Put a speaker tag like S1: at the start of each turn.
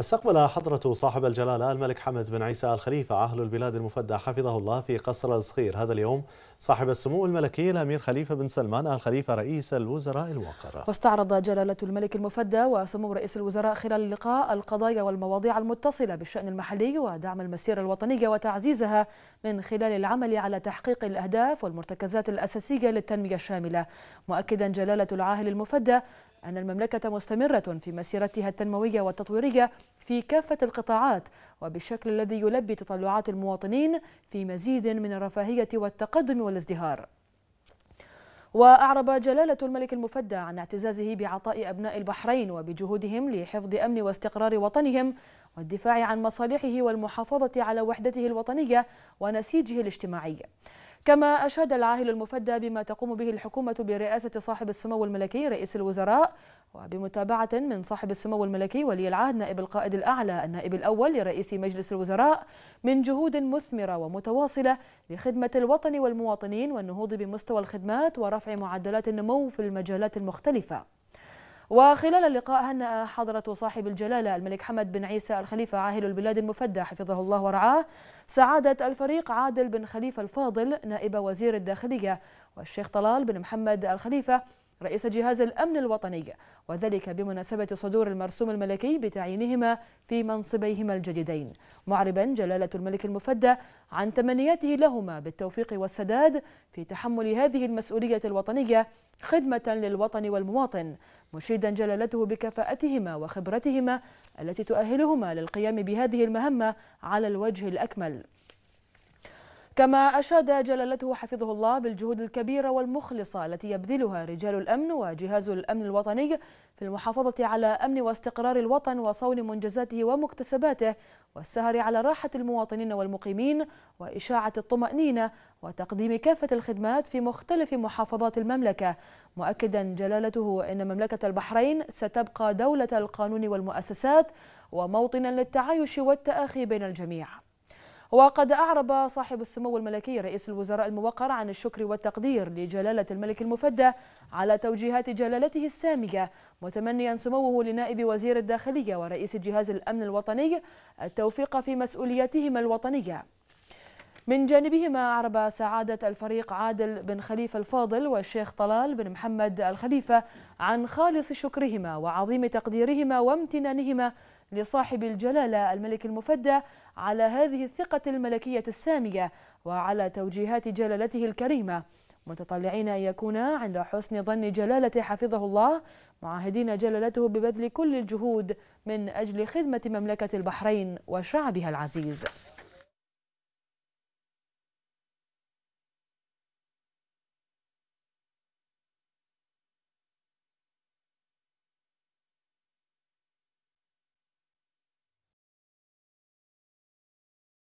S1: استقبل حضرة صاحب الجلالة الملك حمد بن عيسى الخليفة أهل البلاد المفدى حفظه الله في قصر الصخير هذا اليوم صاحب السمو الملكي الأمير خليفة بن سلمان الخليفة رئيس الوزراء الوقر واستعرض جلالة الملك المفدى وسمو رئيس الوزراء خلال اللقاء القضايا والمواضيع المتصلة بالشأن المحلي ودعم المسيرة الوطنية وتعزيزها من خلال العمل على تحقيق الأهداف والمرتكزات الأساسية للتنمية الشاملة مؤكدا جلالة العاهل المفدى أن المملكة مستمرة في مسيرتها التنموية والتطويرية في كافة القطاعات وبالشكل الذي يلبي تطلعات المواطنين في مزيد من الرفاهية والتقدم والازدهار وأعرب جلالة الملك المفدى عن اعتزازه بعطاء أبناء البحرين وبجهودهم لحفظ أمن واستقرار وطنهم والدفاع عن مصالحه والمحافظة على وحدته الوطنية ونسيجه الاجتماعي كما أشاد العاهل المفدى بما تقوم به الحكومة برئاسة صاحب السمو الملكي رئيس الوزراء وبمتابعة من صاحب السمو الملكي ولي العهد نائب القائد الأعلى النائب الأول لرئيس مجلس الوزراء من جهود مثمرة ومتواصلة لخدمة الوطن والمواطنين والنهوض بمستوى الخدمات ورفع معدلات النمو في المجالات المختلفة وخلال اللقاء هنأ حضرة صاحب الجلالة الملك حمد بن عيسى الخليفة عاهل البلاد المفدى حفظه الله ورعاه سعادة الفريق عادل بن خليفة الفاضل نائب وزير الداخلية والشيخ طلال بن محمد الخليفة رئيس جهاز الأمن الوطني وذلك بمناسبة صدور المرسوم الملكي بتعيينهما في منصبيهما الجديدين معربا جلالة الملك المفدى عن تمنياته لهما بالتوفيق والسداد في تحمل هذه المسؤولية الوطنية خدمة للوطن والمواطن مشيدا جلالته بكفاءتهما وخبرتهما التي تؤهلهما للقيام بهذه المهمة على الوجه الأكمل كما أشاد جلالته حفظه الله بالجهود الكبيرة والمخلصة التي يبذلها رجال الأمن وجهاز الأمن الوطني في المحافظة على أمن واستقرار الوطن وصون منجزاته ومكتسباته والسهر على راحة المواطنين والمقيمين وإشاعة الطمأنينة وتقديم كافة الخدمات في مختلف محافظات المملكة مؤكدا جلالته أن مملكة البحرين ستبقى دولة القانون والمؤسسات وموطنا للتعايش والتآخي بين الجميع وقد أعرب صاحب السمو الملكي رئيس الوزراء الموقر عن الشكر والتقدير لجلالة الملك المفدى على توجيهات جلالته السامية متمنيا سموه لنائب وزير الداخلية ورئيس جهاز الأمن الوطني التوفيق في مسؤولياتهما الوطنية من جانبهما أعرب سعادة الفريق عادل بن خليفة الفاضل والشيخ طلال بن محمد الخليفة عن خالص شكرهما وعظيم تقديرهما وامتنانهما لصاحب الجلالة الملك المفدى على هذه الثقة الملكية السامية وعلى توجيهات جلالته الكريمة متطلعين أن يكون عند حسن ظن جلالة حفظه الله معاهدين جلالته ببذل كل الجهود من أجل خدمة مملكة البحرين وشعبها العزيز